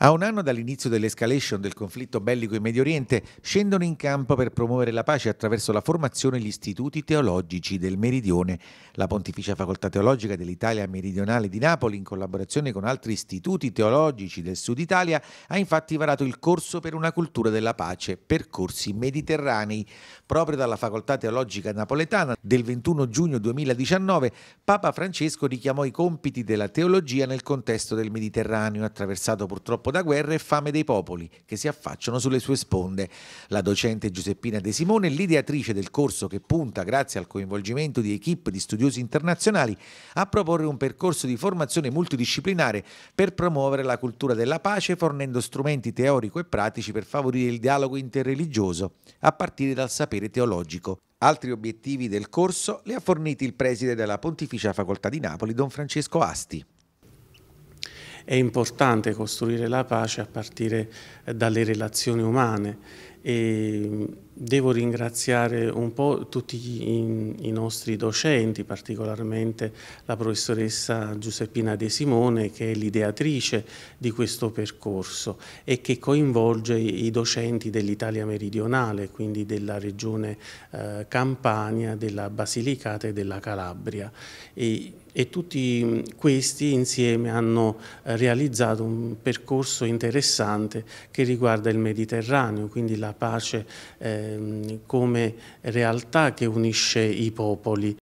A un anno dall'inizio dell'escalation del conflitto bellico in Medio Oriente, scendono in campo per promuovere la pace attraverso la formazione gli istituti teologici del Meridione. La Pontificia Facoltà Teologica dell'Italia Meridionale di Napoli, in collaborazione con altri istituti teologici del Sud Italia, ha infatti varato il corso per una cultura della pace, percorsi mediterranei. Proprio dalla Facoltà Teologica Napoletana del 21 giugno 2019, Papa Francesco richiamò i compiti della teologia nel contesto del Mediterraneo, attraversato purtroppo da guerra e Fame dei popoli, che si affacciano sulle sue sponde. La docente Giuseppina De Simone è l'ideatrice del corso che punta, grazie al coinvolgimento di equip di studiosi internazionali, a proporre un percorso di formazione multidisciplinare per promuovere la cultura della pace, fornendo strumenti teorico e pratici per favorire il dialogo interreligioso, a partire dal sapere teologico. Altri obiettivi del corso li ha forniti il preside della Pontificia Facoltà di Napoli, Don Francesco Asti è importante costruire la pace a partire eh, dalle relazioni umane e Devo ringraziare un po' tutti i, nostri docenti, particolarmente la professoressa Giuseppina De Simone che è l'ideatrice di questo percorso e che coinvolge i docenti dell'Italia meridionale, quindi della regione eh, Campania, della Basilicata e della Calabria. E e tutti mm, questi insieme hanno eh, realizzato un percorso interessante che riguarda il Mediterraneo, quindi la pace eh, Ehm, come realtà che unisce i popoli